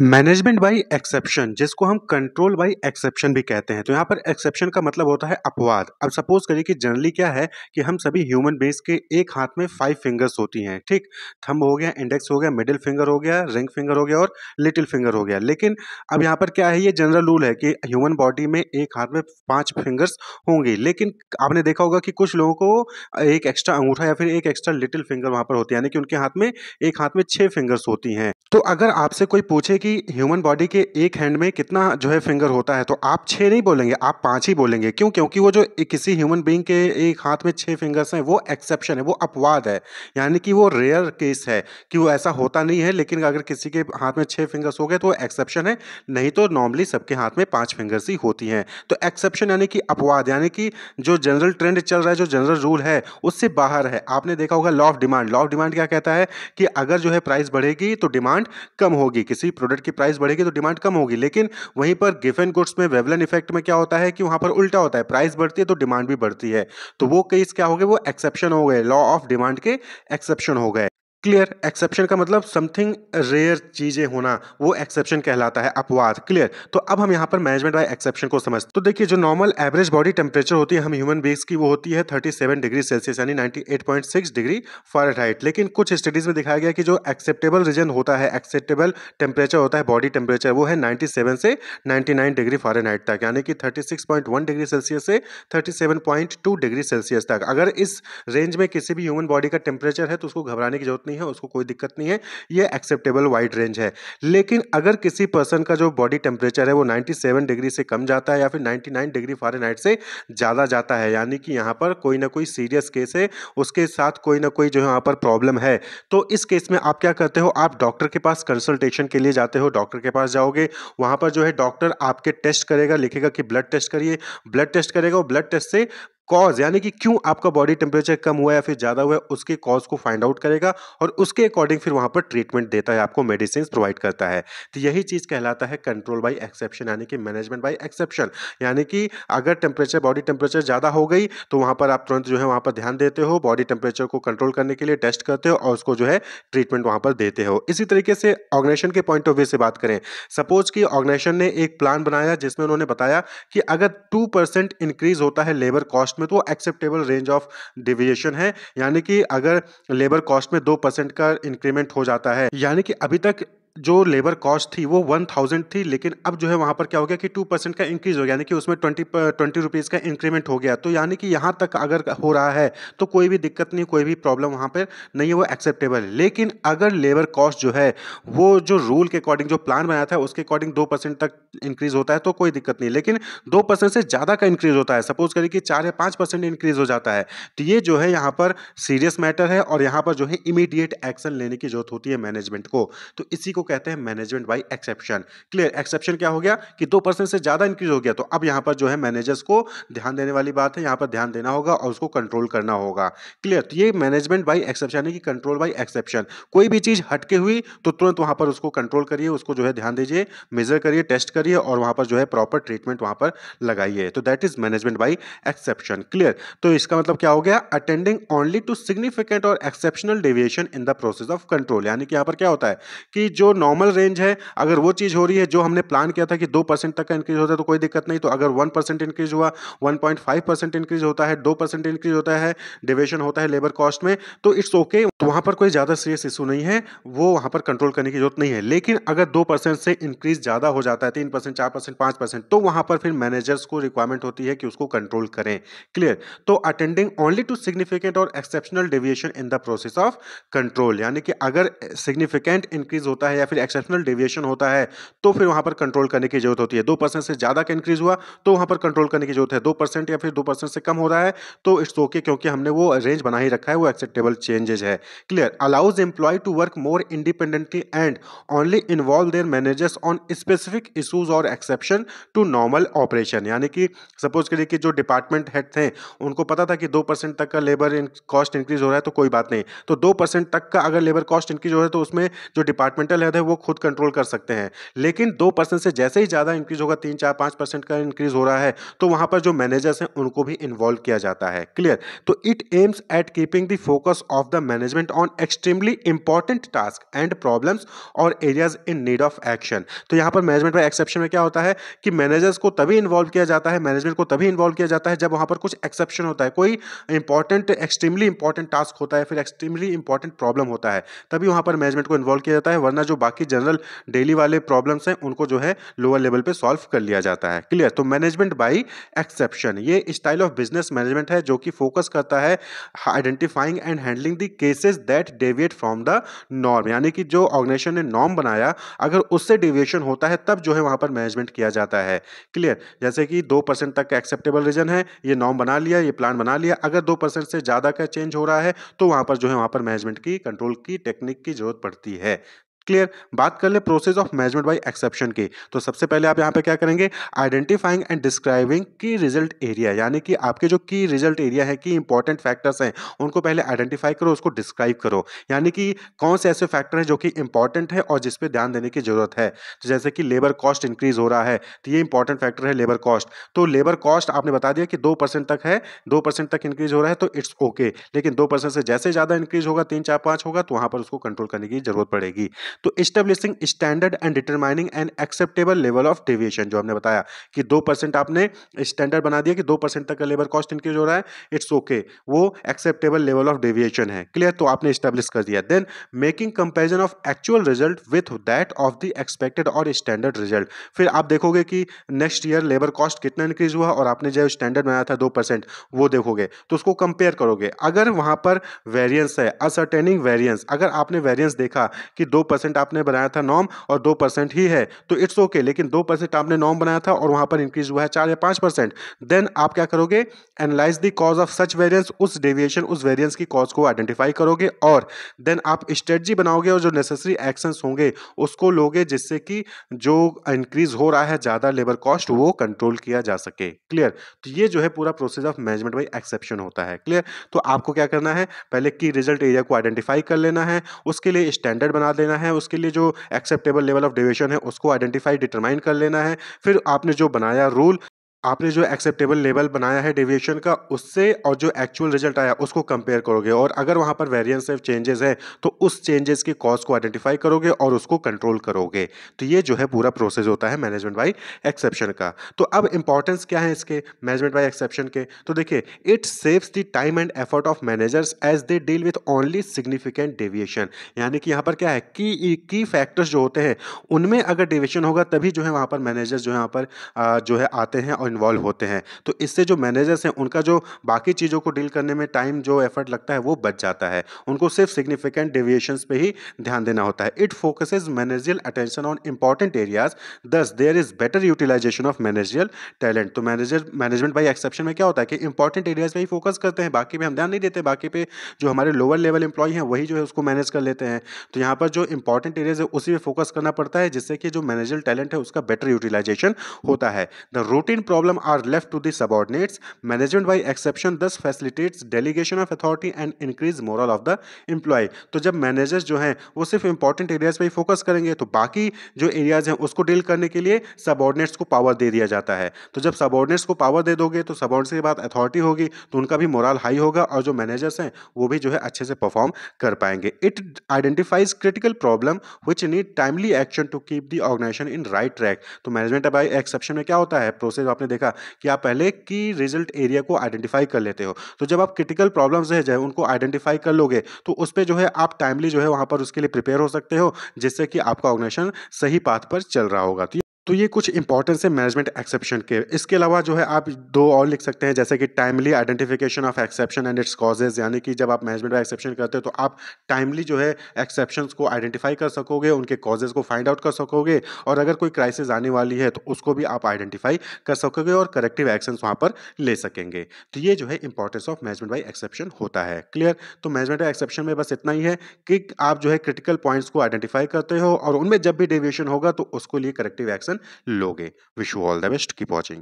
Management by exception जिसको हम control by exception भी कहते हैं तो यहाँ पर एक्सेप्शन का मतलब होता है अपवाद अब सपोज करिए कि जनरली क्या है कि हम सभी ह्यूमन बेस के एक हाथ में फाइव फिंगर्स होती हैं ठीक थंब हो गया इंडेक्स हो गया मिडिल फिंगर हो गया रिंग फिंगर हो गया और लिटिल फिंगर हो गया लेकिन अब यहाँ पर क्या है ये जनरल रूल है कि ह्यूमन बॉडी में एक हाथ में पाँच फिंगर्स होंगी लेकिन आपने देखा होगा कि कुछ लोगों को एक एक्स्ट्रा अंगूठा या फिर एक एक्स्ट्रा लिटिल फिंगर वहाँ पर होती है यानी कि उनके हाथ में एक हाथ में छः फिंगर्स होती हैं तो अगर आपसे कोई पूछे कि ह्यूमन बॉडी के एक हैंड में कितना जो है फिंगर होता है तो आप छः नहीं बोलेंगे आप पाँच ही बोलेंगे क्यों क्योंकि वो जो किसी ह्यूमन बींग के एक हाथ में छः फिंगर्स हैं वो एक्सेप्शन है वो अपवाद है यानी कि वो रेयर केस है कि वो ऐसा होता नहीं है लेकिन अगर किसी के हाथ में छः फिंगर्स हो गए तो वो एक्सेप्शन है नहीं तो नॉर्मली सबके हाथ में पाँच फिंगर्स ही होती हैं तो एक्सेप्शन यानी कि अपवाद यानी कि जो जनरल ट्रेंड चल रहा है जो जनरल रूल है उससे बाहर है आपने देखा होगा law of demand law of demand क्या कहता है कि अगर जो है प्राइस बढ़ेगी तो डिमांड कम होगी किसी प्रोडक्ट प्रोडक्ट की प्राइस बढ़ेगी तो डिमांड कम होगी लेकिन वहीं पर गिफेन गुड्स में वेवलन इफेक्ट में क्या होता है कि वहाँ पर उल्टा होता है प्राइस बढ़ती है तो डिमांड भी बढ़ती है तो वो केस क्या हो गए वो एक्सेप्शन हो गए लॉ ऑफ डिमांड के एक्सेप्शन हो गए क्लियर एक्सेप्शन का मतलब समथिंग रेयर चीज़ें होना वो एक्सेप्शन कहलाता है अपवाद क्लियर तो अब हम यहाँ पर मैनेजमेंट बाय एक्सेप्शन को समझते तो देखिए जो नॉर्मल एवरेज बॉडी टेम्परेचर होती है हम ह्यूमन बींग्स की वो होती है 37 डिग्री सेल्सियस यानी 98.6 डिग्री फारेनहाइट लेकिन कुछ स्टडीज़ में दिखाया गया कि जो एक्सेप्टेबल रीजन होता है एक्सेप्टेबल टेम्परेचर होता है बॉडी टेम्परेचर वो है नाइन्टी से नाइन्टी डिग्री फॉरनहाइट तक यानी कि थर्टी डिग्री सेल्सियस से थर्टी डिग्री सेल्सियस तक अगर इस रेंज में किसी भी ह्यूमन बॉडी का टेम्परेचर है तो उसको घबराने की जरूरत नहीं नहीं है उसको कोई दिक्कत नहीं है ये एक्सेप्टेबल वाइड रेंज है लेकिन अगर किसी पर्सन का जो बॉडी टेम्परेचर है वो 97 डिग्री से कम जाता है या फिर 99 डिग्री फारेनहाइट से ज़्यादा जाता है यानी कि यहाँ पर कोई ना कोई सीरियस केस है उसके साथ कोई ना कोई जो यहाँ पर प्रॉब्लम है तो इस केस में आप क्या करते हो आप डॉक्टर के पास कंसल्टेशन के लिए जाते हो डॉक्टर के पास जाओगे वहाँ पर जो है डॉक्टर आपके टेस्ट करेगा लिखेगा कि ब्लड टेस्ट करिए ब्लड टेस्ट करेगा और ब्लड टेस्ट से कॉज यानी कि क्यों आपका बॉडी टेम्परेचर कम हुआ या फिर ज़्यादा हुआ है उसके कॉज को फाइंड आउट करेगा और उसके अकॉर्डिंग फिर वहाँ पर ट्रीटमेंट देता है आपको मेडिसिन प्रोवाइड करता है तो यही चीज़ कहलाता है कंट्रोल बाई एक्सेप्शन यानी कि मैनेजमेंट बाई एक्सेप्शन यानी कि अगर टेम्परेचर बॉडी टेम्परेचर ज़्यादा हो गई तो वहाँ पर आप तुरंत जो है वहाँ पर ध्यान देते हो बॉडी टेम्परेचर को कंट्रोल करने के लिए टेस्ट करते हो और उसको जो है ट्रीटमेंट वहाँ पर देते हो इसी तरीके से ऑर्गेनाइजेशन के पॉइंट ऑफ व्यू से बात करें सपोज कि ऑर्गेनाइजेशन ने एक प्लान बनाया जिसमें उन्होंने बताया कि अगर टू इंक्रीज होता है लेबर कॉस्ट कॉस्ट में तो एक्सेप्टेबल रेंज ऑफ डिविएशन है यानी कि अगर लेबर कॉस्ट में दो परसेंट का इंक्रीमेंट हो जाता है यानी कि अभी तक जो लेबर कॉस्ट थी वो वन थाउजेंड थी लेकिन अब जो है वहाँ पर क्या हो गया कि टू परसेंट का इंक्रीज हो गया यानी कि उसमें ट्वेंटी ट्वेंटी रुपीज़ का इंक्रीमेंट हो गया तो यानी कि यहाँ तक अगर हो रहा है तो कोई भी दिक्कत नहीं कोई भी प्रॉब्लम वहाँ पर नहीं है वो एक्सेप्टेबल है लेकिन अगर लेबर कॉस्ट जो है वो जो रूल के अकॉर्डिंग जो प्लान बनाया था उसके अकॉर्डिंग दो परसेंट तक इंक्रीज़ होता है तो कोई दिक्कत नहीं लेकिन दो परसेंट से ज़्यादा का इंक्रीज़ होता है सपोज करिए कि चार या पाँच परसेंट इंक्रीज़ हो जाता है तो ये जो है यहाँ पर सीरियस मैटर है और यहाँ पर जो है इमीडिएट एक्शन लेने की जरूरत होती है मैनेजमेंट को तो इसी को को कहते हैं management by exception clear exception क्या हो गया कि दो परसेंट से ज़्यादा इंक्रीज हो गया तो अब यहां पर जो है मैनेजर्स को ध्यान देने वाली बात है यहां पर ध्यान देना होगा और उसको कंट्रोल करना होगा क्लियर तो ये मैनेजमेंट बाई एक्सेप्शन है कि कंट्रोल बाई एक्सेप्शन कोई भी चीज़ हटके हुई तो तुरंत वहां पर उसको कंट्रोल करिए उसको जो है ध्यान दीजिए मेजर करिए टेस्ट करिए और वहां पर जो है प्रॉपर ट्रीटमेंट वहां पर लगाइए तो that is management by exception clear तो इसका मतलब क्या हो गया अटेंडिंग ओनली टू सिग्निफिकेंट और exceptional deviation in the process of control यानी कि यहां पर क्या होता है कि जो नॉर्मल रेंज है अगर वो चीज़ हो रही है जो हमने प्लान किया था कि दो परसेंट तक का इंक्रीज होता है तो कोई दिक्कत नहीं तो अगर वन परसेंट इंक्रीज हुआ one point five percent increase होता है दो परसेंट इंक्रीज होता है डिवेशन होता है लेबर कॉस्ट में तो इट्स ओके तो वहाँ पर कोई ज़्यादा सीरियस इशू नहीं है वो वहाँ पर कंट्रोल करने की जरूरत नहीं है लेकिन अगर दो परसेंट से इंक्रीज ज़्यादा हो जाता है तीन परसेंट चार परसेंट परसेंट तो वहाँ पर फिर मैनेजर्स को रिक्वायरमेंट होती है कि उसको कंट्रोल करें क्लियर तो अटेंडिंग ओनली टू सिग्निफिकेंट और exceptional deviation in the process of control यानी कि अगर सिग्निफिकेंट इंक्रीज होता है या फिर एक्सेप्शनल डेविएशन होता है तो फिर वहाँ पर कंट्रोल करने की जरूरत होती है दो परसेंट से ज़्यादा का इंक्रीज हुआ तो वहाँ पर कंट्रोल करने की जरूरत है दो परसेंट या फिर दो परसेंट से कम हो रहा है तो इट्स ओके क्योंकि हमने वो रेंज बना ही रखा है वो एक्सेप्टेबल चेंजेज है clear allows employ to work more independently and only involve their managers on specific issues और एक्सेप्शन टू नॉर्मल ऑपरेशन यानी कि सपोज करिए कि जो डिपार्टमेंट हेड थे उनको पता था कि दो परसेंट तक का लेबर कॉस्ट इंक्रीज हो रहा है तो कोई बात नहीं तो दो परसेंट तक का अगर लेबर कॉस्ट इंक्रीज हो रहा है तो उसमें जो डिपार्टमेंटल है परसेंट है वो खुद कंट्रोल कर सकते हैं लेकिन दो परसेंट से जैसे ही ज़्यादा इंक्रीज होगा तीन चार पाँच परसेंट का इंक्रीज हो रहा है तो वहाँ पर जो मैनेजर्स हैं उनको भी इन्वॉल्व किया जाता है क्लियर तो it aims at keeping the focus of the management on extremely important task and problems और areas in need of action तो यहाँ पर मैनेजमेंट में एक्सेप्शन में क्या होता है कि मैनेजर्स को तभी इन्वॉल्व किया जाता है मैनेजमेंट को तभी इन्वॉल्व किया जाता है जब वहाँ पर कुछ एक्सेप्शन होता है कोई इंपॉर्टेंट एक्सट्रीमली इंपॉर्टेंट टास्क होता है फिर एक्सट्रीमली इंपॉर्टेंट प्रॉब्लम होता है तभी वहाँ पर मैनेजमेंट को इन्वॉल्व किया जाता है वरना जो बाकी जनरल डेली वाले प्रॉब्लम्स हैं उनको जो है लोअर लेवल पे सॉल्व कर लिया जाता है क्लियर तो मैनेजमेंट बाई एक्सेप्शन ये स्टाइल ऑफ बिजनेस मैनेजमेंट है जो कि फोकस करता है identifying and handling the cases that deviate from the norm यानी कि जो ऑर्गेनाइजेशन ने नॉर्म बनाया अगर उससे डेविएशन होता है तब जो है वहां पर मैनेजमेंट किया जाता है क्लियर जैसे कि दो परसेंट तक एक्सेप्टेबल रीजन है ये नॉर्म बना लिया ये प्लान बना लिया अगर दो परसेंट से ज़्यादा का चेंज हो रहा है तो वहां पर जो है वहां पर मैनेजमेंट की कंट्रोल की टेक्निक की जरूरत पड़ती है क्लियर बात कर ले process of management by exception की तो सबसे पहले आप यहाँ पे क्या करेंगे identifying and describing key result area यानी कि आपके जो की रिजल्ट एरिया है की इंपॉर्टेंट फैक्टर्स हैं उनको पहले आइडेंटिफाई करो उसको डिस्क्राइब करो यानी कि कौन से ऐसे फैक्टर हैं जो कि इंपॉर्टेंट है और जिस पर ध्यान देने की जरूरत है तो जैसे कि लेबर कॉस्ट इंक्रीज हो रहा है तो ये इंपॉर्टेंट फैक्टर है लेबर कॉस्ट तो लेबर कॉस्ट आपने बता दिया कि दो परसेंट तक है दो परसेंट तक इंक्रीज हो रहा है तो इट्स ओके लेकिन दो परसेंट से जैसे ज़्यादा इंक्रीज होगा तीन चार पाँच होगा तो वहाँ पर उसको कंट्रोल करने की जरूरत पड़ेगी तो establishing standard and determining an acceptable level of deviation जो हमने बताया कि दो परसेंट आपने स्टैंडर्ड बना दिया कि दो परसेंट तक का लेबर कॉस्ट इंक्रीज हो रहा है इट्स ओके okay. वो एक्सेप्टेबल लेवल ऑफ डेविएशन है क्लियर तो आपने इस्टेब्लिश कर दिया then making comparison of actual result with that of the expected और स्टैंडर्ड रिजल्ट फिर आप देखोगे कि नेक्स्ट ईयर लेबर कॉस्ट कितना इंक्रीज हुआ और आपने जो स्टैंडर्ड बनाया था दो परसेंट वो देखोगे तो उसको कंपेयर करोगे अगर वहां पर वेरियंस है असरटेनिंग वेरियंस अगर आपने वेरियंस देखा कि दो परसेंट आपने बनाया था नॉम और दो परसेंट ही है तो इट्स ओके okay, लेकिन दो परसेंट आपने नॉम बनाया था और वहां पर इंक्रीज हुआ है चार या पांच परसेंट देन आप क्या करोगे analyse the cause of such variance उस डेविएशन उस वेरियंस की कॉज को आइडेंटिफाई करोगे और देन आप स्ट्रेटजी बनाओगे और जो नेसेसरी एक्शन होंगे उसको लोगे जिससे कि जो इंक्रीज हो रहा है ज़्यादा लेबर कॉस्ट वो कंट्रोल किया जा सके क्लियर तो ये जो है पूरा process of management by exception होता है क्लियर तो आपको क्या करना है पहले की रिजल्ट एरिया को आइडेंटिफाई कर लेना है उसके लिए स्टैंडर्ड बना देना है है उसके लिए जो एक्सेप्टेबल लेवल ऑफ डिवेशन है उसको आइडेंटिफाई डिटरमाइन कर लेना है फिर आपने जो बनाया रूल आपने जो एक्सेप्टेबल लेवल बनाया है डेविएशन का उससे और जो एक्चुअल रिजल्ट आया उसको कंपेयर करोगे और अगर वहाँ पर वेरियंस ऑफ चेंजेस है तो उस चेंजेस के कॉज को आइडेंटिफाई करोगे और उसको कंट्रोल करोगे तो ये जो है पूरा प्रोसेस होता है मैनेजमेंट बाई एक्सेप्शन का तो अब इंपॉर्टेंस क्या है इसके मैनेजमेंट बाई एक्सेप्शन के तो देखिए it saves the time and effort of managers as they deal with only significant deviation यानी कि यहाँ पर क्या है की की फैक्टर्स जो होते हैं उनमें अगर डेविएशन होगा तभी जो है वहाँ पर मैनेजर्स जो है यहाँ पर जो है आते हैं और इन्वॉल्व होते हैं तो इससे जो मैनेजर्स हैं उनका जो बाकी चीज़ों को डील करने में टाइम जो एफर्ट लगता है वो बच जाता है उनको सिर्फ सिग्निफिकेंट डेविएशंस पे ही ध्यान देना होता है it focuses managerial attention on important areas thus there is better utilisation of managerial talent तो मैनेजर मैनेजमेंट बाई एक्सेप्शन में क्या होता है कि इंपॉर्टेंट एरियाज पर ही फोकस करते हैं बाकी पे हम ध्यान नहीं देते बाकी पे जो हमारे लोअर लेवल इंप्लॉई हैं वही जो है उसको मैनेज कर लेते हैं तो यहाँ पर जो इंपॉर्टेंट एरियाज है उसी पर फोकस करना पड़ता है जिससे कि जो मैनेजियल टैलेंट है उसका बेटर यूटिलाइजेशन होता है the routine problem problem are left to the subordinates. Management by exception thus facilitates delegation of authority and increase moral of the employee. तो जब मैनेजर्स जो हैं वो सिर्फ इंपॉर्टेंट एरियाज पे ही फोकस करेंगे तो बाकी जो एरियाज हैं उसको डील करने के लिए सबॉर्डिनेट्स को पावर दे दिया जाता है तो जब सबॉर्डिनेट्स को पावर दे दोगे तो सबॉर्डिनेट्स के बाद अथॉरिटी होगी तो उनका भी मोरल हाई होगा और जो मैनेजर्स हैं वो भी जो है अच्छे से परफॉर्म कर पाएंगे it identifies critical problem which need timely action to keep the organisation in right track तो मैनेजमेंट बाई एक्सेप्शन में क्या होता है प्रोसेस आपने देखा कि आप पहले की रिजल्ट एरिया को आइडेंटिफाई कर लेते हो तो जब आप क्रिटिकल प्रॉब्लम्स है जो है उनको आइडेंटिफाई कर लोगे तो उस पर जो है आप टाइमली जो है वहाँ पर उसके लिए प्रिपेयर हो सकते हो जिससे कि आपका ऑर्गेनाइजेशन सही पाथ पर चल रहा होगा तो तो ये कुछ इंपॉर्टेंस है मैनेजमेंट एक्सेप्शन के इसके अलावा जो है आप दो और लिख सकते हैं जैसे कि timely identification of exception and its causes यानी कि जब आप मैनेजमेंट एक्सेप्शन करते हो तो आप टाइमली जो है एक्सेप्शन को आइडेंटिफाई कर सकोगे उनके कॉजेज को फाइंड आउट कर सकोगे और अगर कोई क्राइसिस आने वाली है तो उसको भी आप आइडेंटिफाई कर सकोगे और करेक्टिव एक्शन वहाँ पर ले सकेंगे तो ये जो है importance of management by exception होता है क्लियर तो मैनेजमेंट एक्सेप्शन में बस इतना ही है कि आप जो है क्रिटिकल पॉइंट्स को आइडेंटिफाई करते हो और उनमें जब भी डेविएशन होगा तो उसको लिए करेक्टिव एक्शन सेक्शन लोगे wish you all the best keep watching